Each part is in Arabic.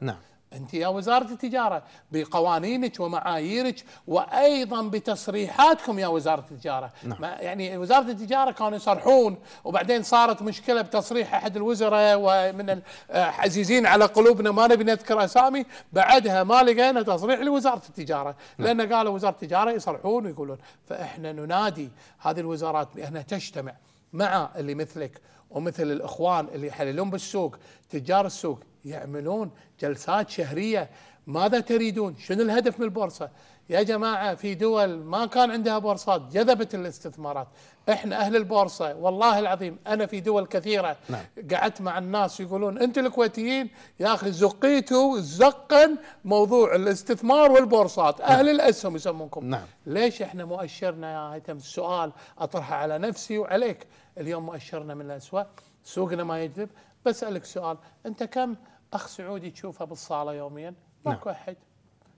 نعم انت يا وزاره التجاره بقوانينك ومعاييرك وايضا بتصريحاتكم يا وزاره التجاره نعم. يعني وزاره التجاره كانوا يصرحون وبعدين صارت مشكله بتصريح احد الوزراء ومن العزيزين على قلوبنا ما نبي نذكر اسامي بعدها ما لقينا تصريح لوزاره التجاره نعم. لان قالوا وزاره التجاره يصرحون ويقولون فاحنا ننادي هذه الوزارات بانها تجتمع مع اللي مثلك ومثل الاخوان اللي يحللون بالسوق تجار السوق يعملون جلسات شهرية ماذا تريدون شنو الهدف من البورصة يا جماعة في دول ما كان عندها بورصات جذبت الاستثمارات احنا اهل البورصة والله العظيم انا في دول كثيرة نعم. قعدت مع الناس يقولون انتم الكويتيين يا اخي زقيتوا زقا موضوع الاستثمار والبورصات نعم. اهل نعم. الاسهم يسمونكم نعم. ليش احنا مؤشرنا يا هيثم السؤال اطرحه على نفسي وعليك اليوم مؤشرنا من الاسوأ سوقنا ما يجذب بسألك سؤال انت كم اخ سعودي تشوفه بالصاله يوميا نعم. ماكو احد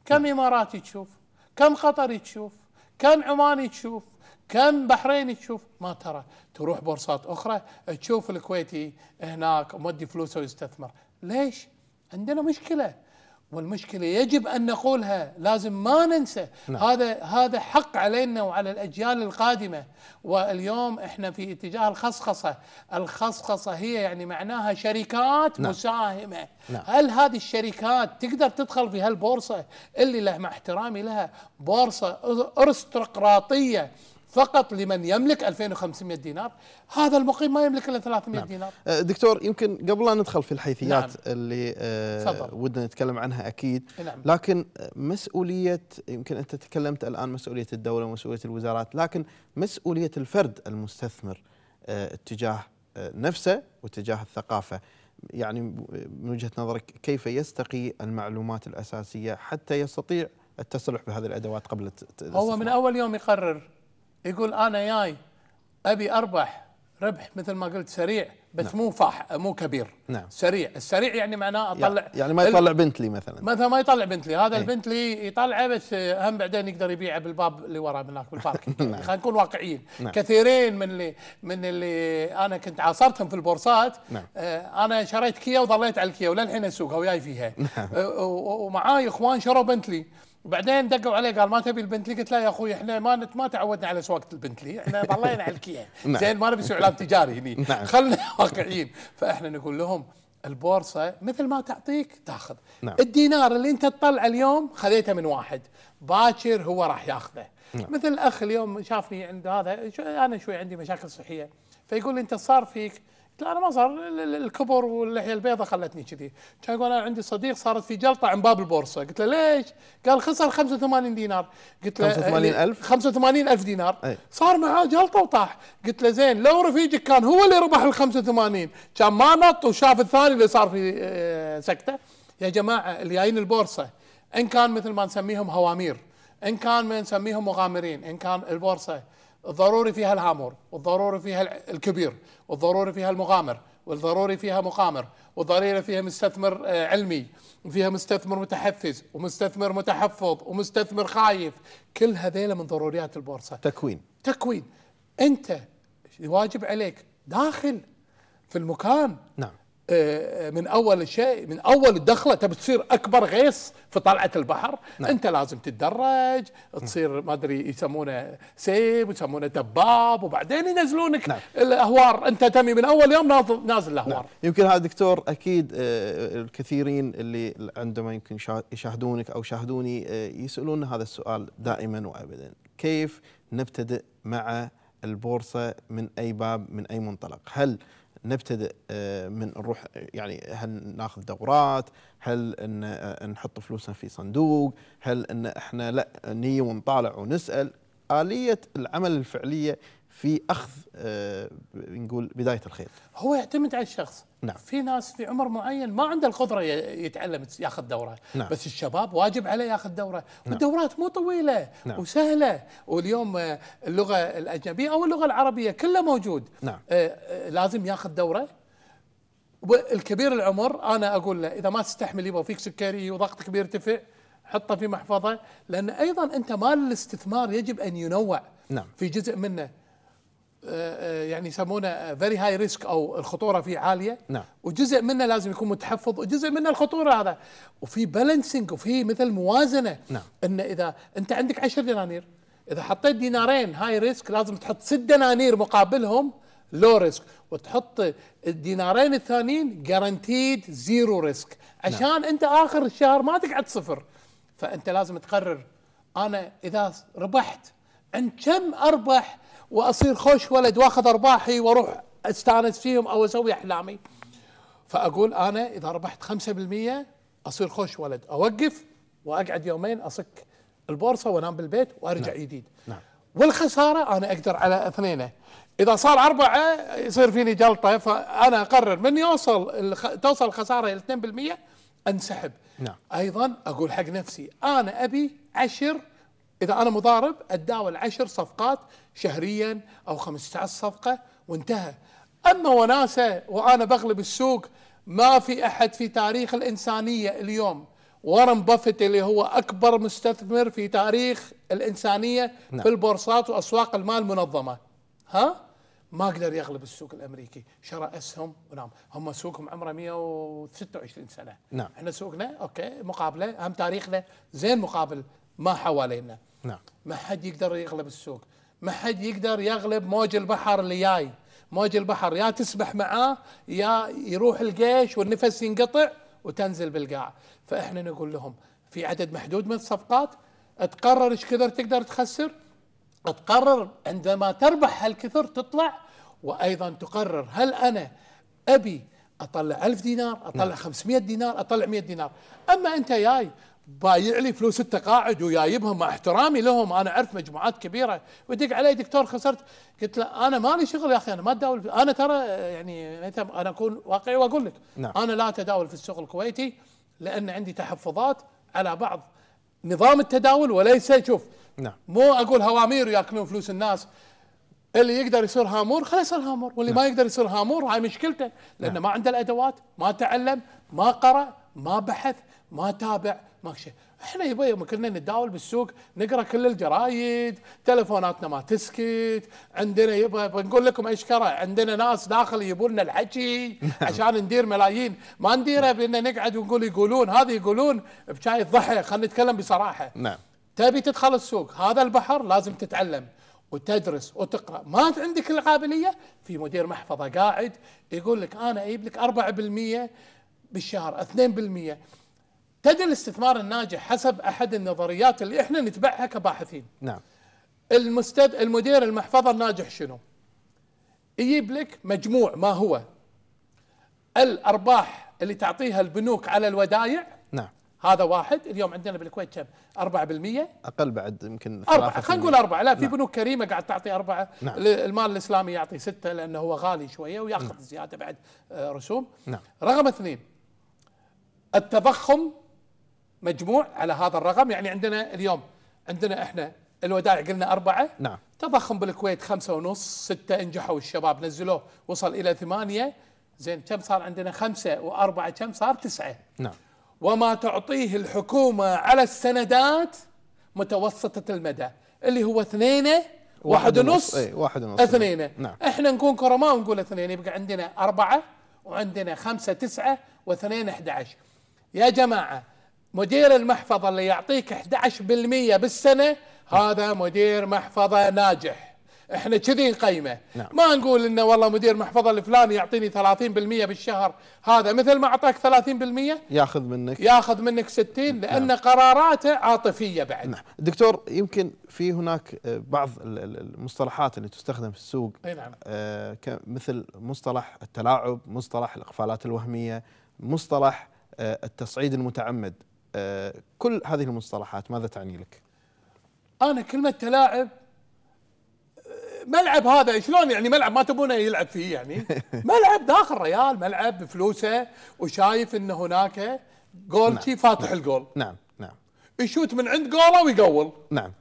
كم اماراتي تشوف كم قطري تشوف كم عماني تشوف كم بحريني تشوف ما ترى تروح بورصات اخرى تشوف الكويتي هناك مودي فلوسه ويستثمر ليش عندنا مشكله والمشكله يجب ان نقولها لازم ما ننسى نعم. هذا هذا حق علينا وعلى الاجيال القادمه واليوم احنا في اتجاه الخصخصه الخصخصه هي يعني معناها شركات نعم. مساهمه نعم. هل هذه الشركات تقدر تدخل في هالبورصه اللي له مع احترامي لها بورصه ارستقراطيه فقط لمن يملك 2500 دينار هذا المقيم ما يملك الا 300 نعم. دينار أه، دكتور يمكن قبل لا ندخل في الحيثيات نعم. اللي آه ودنا نتكلم عنها اكيد نعم. لكن أه، مسؤوليه يمكن انت تكلمت الان مسؤوليه الدوله ومسؤوليه الوزارات لكن مسؤوليه الفرد المستثمر آه اتجاه أه، نفسه واتجاه الثقافه يعني من وجهه نظرك كيف يستقي المعلومات الاساسيه حتى يستطيع التصلح بهذه الادوات قبل هو من اول يوم يقرر يقول انا جاي ابي اربح ربح مثل ما قلت سريع بس نعم. مو فاح مو كبير نعم. سريع السريع يعني معناه اطلع يعني ما يطلع بنتلي مثلا مثلا ما يطلع بنتلي هذا ايه؟ البنتلي يطلعه بس هم بعدين يقدر يبيعه بالباب اللي وراه من هناك بالباركينج نعم. خلينا نكون واقعيين نعم. كثيرين من اللي من اللي انا كنت عاصرتهم في البورصات نعم. آه انا شريت كيا وظليت على الكيا وللحين اسوقها وياي فيها نعم. آه ومعاي اخوان شروا بنتلي وبعدين دقوا علي قال ما تبي البنتلي قلت لا يا اخوي احنا ما ما تعودنا على سواقه البنتلي احنا ضلينا على الكيا نعم. زين ما نبي نسوي اعلان تجاري هني نعم. خلنا واقعيين فاحنا نقول لهم البورصه مثل ما تعطيك تاخذ نعم. الدينار اللي انت تطلعه اليوم خذيته من واحد باكر هو راح ياخذه مثل الاخ اليوم شافني عند هذا انا شوي عندي مشاكل صحيه فيقول لي انت صار فيك قلت له انا ما صار الكبر واللحيه البيضاء خلتني كذي كان يقول انا عندي صديق صارت في جلطه عن باب البورصه قلت له ليش؟ قال خسر 85 دينار قلت له 85000 85000 إيه، دينار أي. صار معاه جلطه وطاح قلت له زين لو رفيجك كان هو اللي ربح ال 85 كان ما نط وشاف الثاني اللي صار في آه، سكته يا جماعه اللي جايين البورصه ان كان مثل ما نسميهم هوامير ان كان ما نسميهم مغامرين ان كان البورصه الضروري فيها الهامور والضروري فيها الكبير والضروري فيها المغامر والضروري فيها مقامر والضريرة فيها مستثمر آه، علمي وفيها مستثمر متحفز ومستثمر متحفظ ومستثمر خايف كل هذيلا من ضروريات البورصة تكوين تكوين أنت واجب عليك داخل في المكان نعم آه، من اول شيء من اول الدخله تبي تصير اكبر غيص في طلعه البحر نعم. انت لازم تتدرج تصير ما ادري يسمونه سيب ويسمونه دباب وبعدين ينزلونك نعم. الاهوار انت تمي من اول يوم نازل, نعم. الاهوار نعم. يمكن هذا دكتور اكيد آه، الكثيرين اللي عندما يمكن يشاهدونك او شاهدوني آه، يسالون هذا السؤال دائما وابدا كيف نبتدئ مع البورصه من اي باب من اي منطلق هل نبتدئ آه، من نروح يعني هل ناخذ دورات هل ان آه، نحط فلوسنا في صندوق هل ان احنا لا نيجي ونطالع ونسال اليه العمل الفعليه في اخذ آه، نقول بدايه الخير. هو يعتمد على الشخص. نعم. في ناس في عمر معين ما عنده القدره يتعلم ياخذ دوره، نعم. بس الشباب واجب عليه ياخذ دوره، نعم. والدورات مو طويله نعم. وسهله، واليوم آه، اللغه الاجنبيه او اللغه العربيه كلها موجود. نعم. آه، لازم ياخذ دوره والكبير العمر انا اقول له اذا ما تستحمل يبغى فيك سكري وضغطك بيرتفع حطه في محفظه لان ايضا انت مال الاستثمار يجب ان ينوع نعم. في جزء منه آه، آه، يعني يسمونه فيري هاي ريسك او الخطوره فيه عاليه نعم وجزء منه لازم يكون متحفظ وجزء منه الخطوره هذا وفي بالانسنج وفي مثل موازنه نعم ان اذا انت عندك 10 دنانير اذا حطيت دينارين هاي ريسك لازم تحط 6 دنانير مقابلهم لو ريسك وتحط الدينارين الثانيين جارانتيد زيرو ريسك عشان نعم. انت اخر الشهر ما تقعد صفر فانت لازم تقرر انا اذا ربحت عند كم اربح واصير خوش ولد واخذ ارباحي واروح استانس فيهم او اسوي احلامي فاقول انا اذا ربحت 5% اصير خوش ولد اوقف واقعد يومين اصك البورصه وانام بالبيت وارجع نعم. جديد نعم. والخساره انا اقدر على اثنينه اذا صار اربعه يصير فيني جلطه فانا اقرر من يوصل الخ... توصل الخساره الى 2% انسحب نعم. ايضا اقول حق نفسي انا ابي عشر اذا انا مضارب اتداول عشر صفقات شهريا او 15 صفقه وانتهى اما وناسه وانا بغلب السوق ما في احد في تاريخ الانسانيه اليوم وارن بافيت اللي هو اكبر مستثمر في تاريخ الانسانيه نعم. في البورصات واسواق المال المنظمه ها ما قدر يغلب السوق الامريكي شرى اسهم ونام هم سوقهم عمره 126 سنه نعم احنا سوقنا اوكي مقابله هم تاريخنا زين مقابل ما حوالينا نعم ما حد يقدر يغلب السوق ما حد يقدر يغلب موج البحر اللي جاي موج البحر يا تسبح معاه يا يروح الجيش والنفس ينقطع وتنزل بالقاع فاحنا نقول لهم في عدد محدود من الصفقات تقرر ايش كثر تقدر تخسر تقرر عندما تربح هالكثر تطلع وايضا تقرر هل انا ابي اطلع ألف دينار اطلع نعم. 500 دينار اطلع 100 دينار اما انت جاي بايع لي فلوس التقاعد ويايبهم وجايبهم مع احترامي لهم انا اعرف مجموعات كبيره ويدق علي دكتور خسرت قلت له انا مالي شغل يا اخي انا ما اتداول انا ترى يعني انا اكون واقعي واقول لك نعم. انا لا اتداول في السوق الكويتي لان عندي تحفظات على بعض نظام التداول وليس شوف نعم. مو اقول هوامير ياكلون فلوس الناس اللي يقدر يصير هامور خليه يصير هامور واللي نعم. ما يقدر يصير هامور هاي مشكلته لانه نعم. ما عنده الادوات ما تعلم ما قرأ ما بحث ما تابع ما شيء احنا يبا يوم كنا نتداول بالسوق نقرا كل الجرايد تلفوناتنا ما تسكت عندنا يبا بنقول لكم كره عندنا ناس داخل يبون الحكي عشان ندير ملايين ما نديره بان نقعد ونقول يقولون هذه يقولون بشاي الضحى خلينا نتكلم بصراحه نعم تبي تدخل السوق هذا البحر لازم تتعلم وتدرس وتقرا ما عندك القابليه في مدير محفظه قاعد يقول لك انا اجيب لك 4% بالشهر 2% تدري الاستثمار الناجح حسب احد النظريات اللي احنا نتبعها كباحثين نعم المستد المدير المحفظه الناجح شنو؟ يجيب لك مجموع ما هو الارباح اللي تعطيها البنوك على الودائع نعم هذا واحد اليوم عندنا بالكويت كم 4% اقل بعد يمكن أربعة خلينا نقول أربعة لا في نعم. بنوك كريمه قاعد تعطي أربعة نعم. المال الاسلامي يعطي ستة لانه هو غالي شويه وياخذ نعم. زياده بعد آه، رسوم نعم رقم اثنين التضخم مجموع على هذا الرقم يعني عندنا اليوم عندنا احنا الودائع قلنا أربعة نعم تضخم بالكويت خمسة ونص ستة انجحوا الشباب نزلوه وصل إلى ثمانية زين كم صار عندنا خمسة وأربعة كم صار تسعة نعم وما تعطيه الحكومة على السندات متوسطة المدى اللي هو اثنين واحد ونص إيه، واحد ونص اثنين نعم. احنا نكون كرماء ونقول اثنين يبقى عندنا أربعة وعندنا خمسة تسعة واثنين 11 يا جماعه مدير المحفظه اللي يعطيك 11% بالسنه هذا مدير محفظه ناجح احنا كذي نقيمه نعم. ما نقول انه والله مدير محفظه الفلاني يعطيني 30% بالشهر هذا مثل ما اعطاك 30% ياخذ منك ياخذ منك 60 نعم. لان نعم. قراراته عاطفيه بعد نعم. دكتور يمكن في هناك آه، بعض المصطلحات اللي تستخدم في السوق نعم. آه، مثل مصطلح التلاعب مصطلح الاقفالات الوهميه مصطلح آه، التصعيد المتعمد آه، كل هذه المصطلحات ماذا تعني لك؟ انا كلمه تلاعب آه، ملعب هذا شلون يعني ملعب ما تبونه يلعب فيه يعني ملعب داخل ريال ملعب بفلوسه وشايف ان هناك جول نعم. فاتح نعم. الجول نعم نعم يشوت من عند جوله ويقول نعم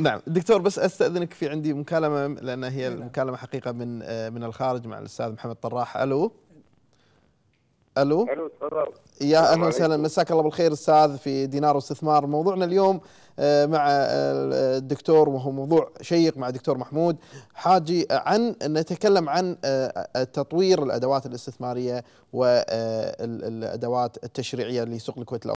نعم دكتور بس استاذنك في عندي مكالمه لان هي المكالمه نعم. حقيقه من من الخارج مع الاستاذ محمد طراح الو الو الو تفضل يا اهلا وسهلا مساك الله بالخير استاذ في دينار واستثمار موضوعنا اليوم آه، مع آه، الدكتور وهو موضوع شيق مع الدكتور محمود حاجي عن نتكلم عن آه، تطوير الادوات الاستثماريه والادوات التشريعيه لسوق الكويت